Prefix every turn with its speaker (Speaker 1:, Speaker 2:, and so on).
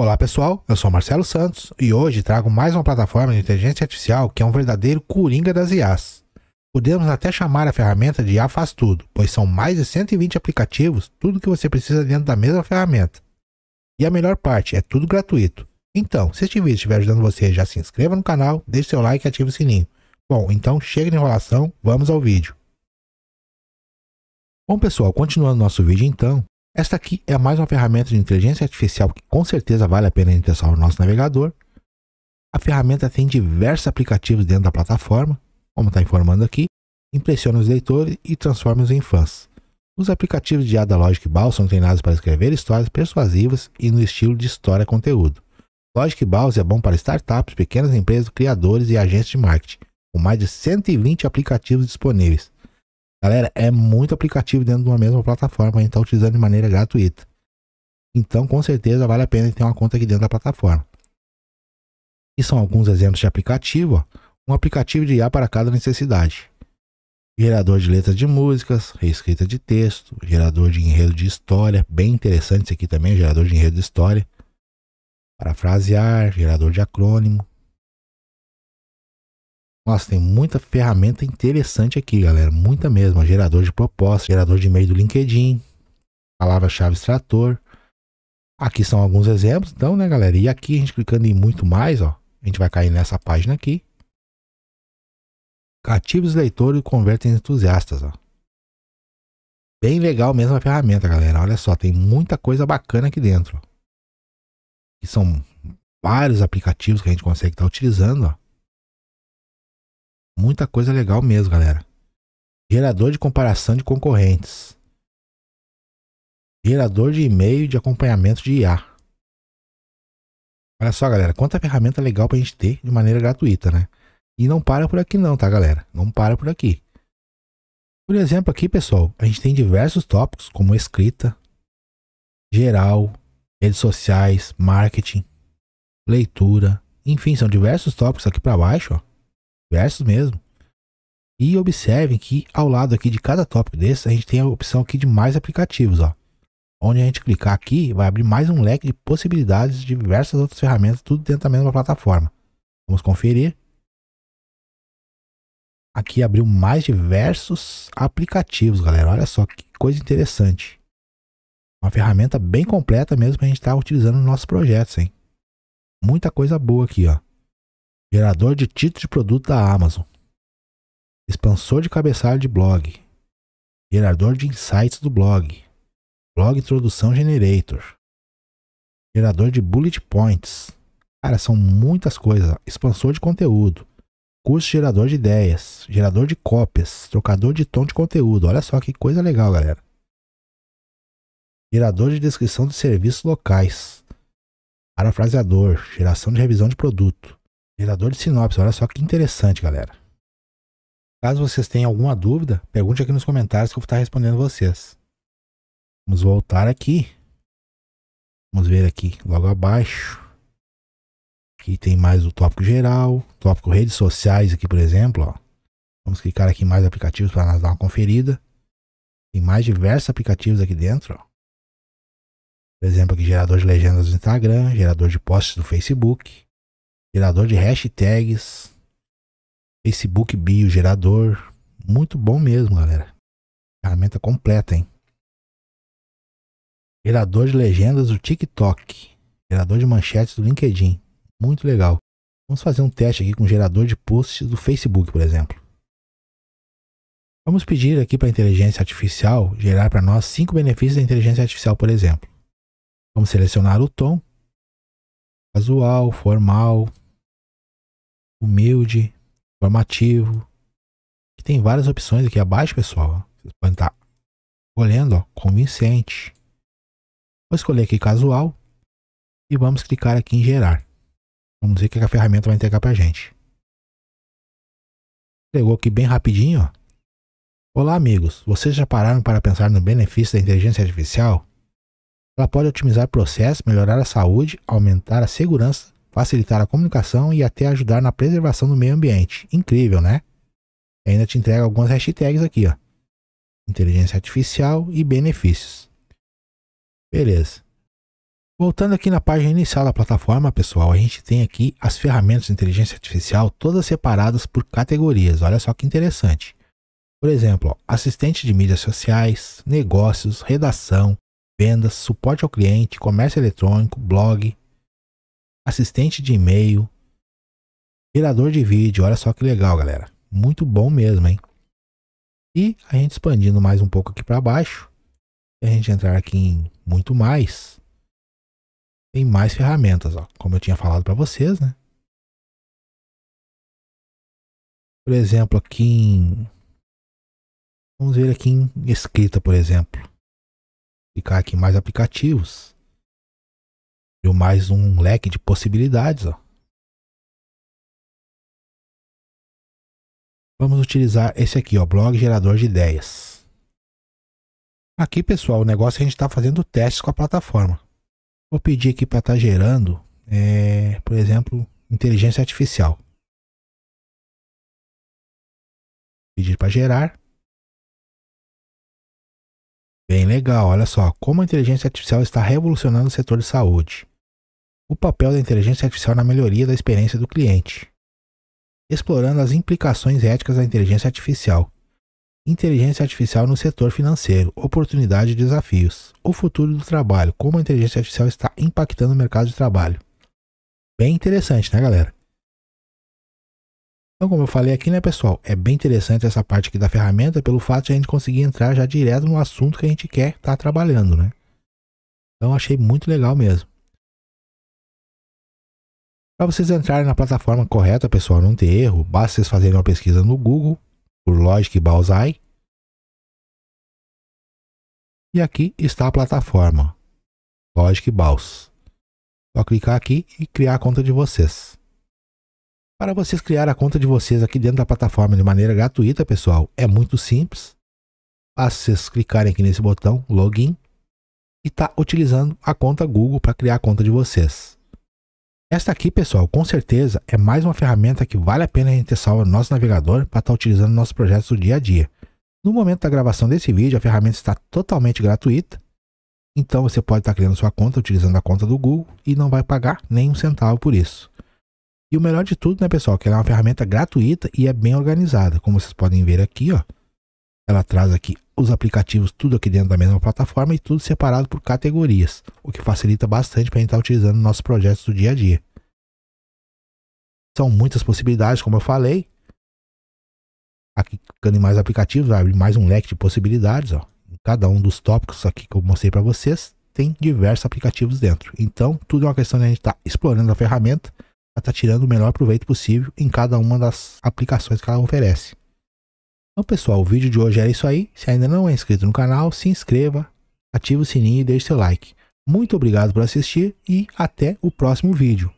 Speaker 1: Olá pessoal, eu sou Marcelo Santos e hoje trago mais uma plataforma de inteligência artificial que é um verdadeiro coringa das IAs. Podemos até chamar a ferramenta de IA Faz Tudo, pois são mais de 120 aplicativos, tudo que você precisa dentro da mesma ferramenta. E a melhor parte, é tudo gratuito. Então, se este vídeo estiver ajudando você, já se inscreva no canal, deixe seu like e ative o sininho. Bom, então chega de enrolação, vamos ao vídeo. Bom pessoal, continuando nosso vídeo então, esta aqui é mais uma ferramenta de inteligência artificial que com certeza vale a pena interessar o nosso navegador. A ferramenta tem diversos aplicativos dentro da plataforma, como está informando aqui, impressiona os leitores e transforma-os em fãs. Os aplicativos de Ada Logic Ball são treinados para escrever histórias persuasivas e no estilo de história-conteúdo. Logic Balls é bom para startups, pequenas empresas, criadores e agentes de marketing, com mais de 120 aplicativos disponíveis. Galera, é muito aplicativo dentro de uma mesma plataforma, a gente está utilizando de maneira gratuita. Então, com certeza, vale a pena ter uma conta aqui dentro da plataforma. E são alguns exemplos de aplicativo. Ó. Um aplicativo de IA para cada necessidade. Gerador de letras de músicas, reescrita de texto, gerador de enredo de história. Bem interessante isso aqui também, gerador de enredo de história. Parafrasear, gerador de acrônimo, nossa, tem muita ferramenta interessante aqui, galera. Muita mesmo. Gerador de proposta, gerador de e-mail do LinkedIn, palavra-chave extrator. Aqui são alguns exemplos, então, né, galera? E aqui a gente clicando em muito mais, ó. A gente vai cair nessa página aqui. Cativos leitores e converte em entusiastas, ó. Bem legal mesmo a ferramenta, galera. Olha só, tem muita coisa bacana aqui dentro. E são vários aplicativos que a gente consegue estar tá utilizando, ó Muita coisa legal mesmo, galera. Gerador de comparação de concorrentes. Gerador de e-mail de acompanhamento de IA. Olha só, galera, quanta ferramenta legal pra gente ter de maneira gratuita, né? E não para por aqui não, tá, galera? Não para por aqui. Por exemplo, aqui, pessoal, a gente tem diversos tópicos como escrita, geral, redes sociais, marketing, leitura, enfim, são diversos tópicos aqui para baixo, ó versos mesmo. E observem que ao lado aqui de cada tópico desse, a gente tem a opção aqui de mais aplicativos, ó. Onde a gente clicar aqui, vai abrir mais um leque de possibilidades de diversas outras ferramentas, tudo dentro da mesma plataforma. Vamos conferir. Aqui abriu mais diversos aplicativos, galera. Olha só que coisa interessante. Uma ferramenta bem completa mesmo para a gente estar tá utilizando nos nossos projetos, hein? Muita coisa boa aqui, ó gerador de títulos de produto da Amazon, expansor de cabeçalho de blog, gerador de insights do blog, blog introdução generator, gerador de bullet points. Cara, são muitas coisas. Expansor de conteúdo, curso gerador de ideias, gerador de cópias, trocador de tom de conteúdo. Olha só que coisa legal, galera. Gerador de descrição de serviços locais, parafraseador, geração de revisão de produto, Gerador de sinopse, olha só que interessante, galera. Caso vocês tenham alguma dúvida, pergunte aqui nos comentários que eu vou estar respondendo vocês. Vamos voltar aqui. Vamos ver aqui, logo abaixo. Aqui tem mais o tópico geral, tópico redes sociais aqui, por exemplo, ó. Vamos clicar aqui em mais aplicativos para nós dar uma conferida. Tem mais diversos aplicativos aqui dentro, ó. Por exemplo, aqui gerador de legendas do Instagram, gerador de posts do Facebook, gerador de hashtags, Facebook Bio, gerador. Muito bom mesmo, galera. Ferramenta completa, hein? Gerador de legendas do TikTok. Gerador de manchetes do LinkedIn. Muito legal. Vamos fazer um teste aqui com gerador de posts do Facebook, por exemplo. Vamos pedir aqui para a inteligência artificial gerar para nós cinco benefícios da inteligência artificial, por exemplo. Vamos selecionar o tom, casual, formal, humilde, informativo. Que tem várias opções aqui abaixo, pessoal. Vocês podem estar tá escolhendo, ó, convincente. Vou escolher aqui casual e vamos clicar aqui em gerar. Vamos ver o que a ferramenta vai entregar para a gente. Entregou aqui bem rapidinho. Ó. Olá, amigos. Vocês já pararam para pensar no benefício da inteligência artificial? Ela pode otimizar processos, melhorar a saúde, aumentar a segurança facilitar a comunicação e até ajudar na preservação do meio ambiente. Incrível, né? ainda te entrega algumas hashtags aqui, ó. Inteligência artificial e benefícios. Beleza. Voltando aqui na página inicial da plataforma, pessoal, a gente tem aqui as ferramentas de inteligência artificial todas separadas por categorias. Olha só que interessante. Por exemplo, ó, assistente de mídias sociais, negócios, redação, vendas, suporte ao cliente, comércio eletrônico, blog, assistente de e-mail, gerador de vídeo. Olha só que legal, galera. Muito bom mesmo, hein? E a gente expandindo mais um pouco aqui para baixo, a gente entrar aqui em muito mais, tem mais ferramentas, ó, como eu tinha falado para vocês, né? Por exemplo, aqui em vamos ver aqui em escrita, por exemplo. Clicar aqui em mais aplicativos mais um leque de possibilidades. Ó. Vamos utilizar esse aqui, ó, blog gerador de ideias. Aqui, pessoal, o negócio é a gente está fazendo testes com a plataforma. Vou pedir aqui para estar tá gerando, é, por exemplo, inteligência artificial. Pedir para gerar. Bem legal, olha só como a inteligência artificial está revolucionando o setor de saúde. O papel da inteligência artificial na melhoria da experiência do cliente. Explorando as implicações éticas da inteligência artificial. Inteligência artificial no setor financeiro, oportunidade e desafios. O futuro do trabalho, como a inteligência artificial está impactando o mercado de trabalho. Bem interessante, né, galera? Então, como eu falei aqui, né, pessoal, é bem interessante essa parte aqui da ferramenta pelo fato de a gente conseguir entrar já direto no assunto que a gente quer estar tá trabalhando, né? Então, achei muito legal mesmo. Para vocês entrarem na plataforma correta, pessoal, não ter erro, basta vocês fazerem uma pesquisa no Google por Logic Balzai. E aqui está a plataforma Logic Bals. Só clicar aqui e criar a conta de vocês para vocês criar a conta de vocês aqui dentro da plataforma de maneira gratuita, pessoal, é muito simples. Basta vocês clicarem aqui nesse botão login e tá utilizando a conta Google para criar a conta de vocês. Esta aqui, pessoal, com certeza é mais uma ferramenta que vale a pena a gente ter salvo no nosso navegador para estar tá utilizando nossos projetos do dia a dia. No momento da gravação desse vídeo, a ferramenta está totalmente gratuita. Então você pode estar tá criando sua conta utilizando a conta do Google e não vai pagar nem um centavo por isso. E o melhor de tudo, né, pessoal, que ela é uma ferramenta gratuita e é bem organizada. Como vocês podem ver aqui, ó, ela traz aqui os aplicativos tudo aqui dentro da mesma plataforma e tudo separado por categorias, o que facilita bastante para a gente estar tá utilizando nossos projetos do dia a dia. São muitas possibilidades, como eu falei. Aqui clicando em mais aplicativos, abre mais um leque de possibilidades. Ó. Em cada um dos tópicos aqui que eu mostrei para vocês, tem diversos aplicativos dentro. Então, tudo é uma questão de a gente estar tá explorando a ferramenta está tirando o melhor proveito possível em cada uma das aplicações que ela oferece. Então pessoal, o vídeo de hoje era isso aí. Se ainda não é inscrito no canal, se inscreva, ative o sininho e deixe seu like. Muito obrigado por assistir e até o próximo vídeo.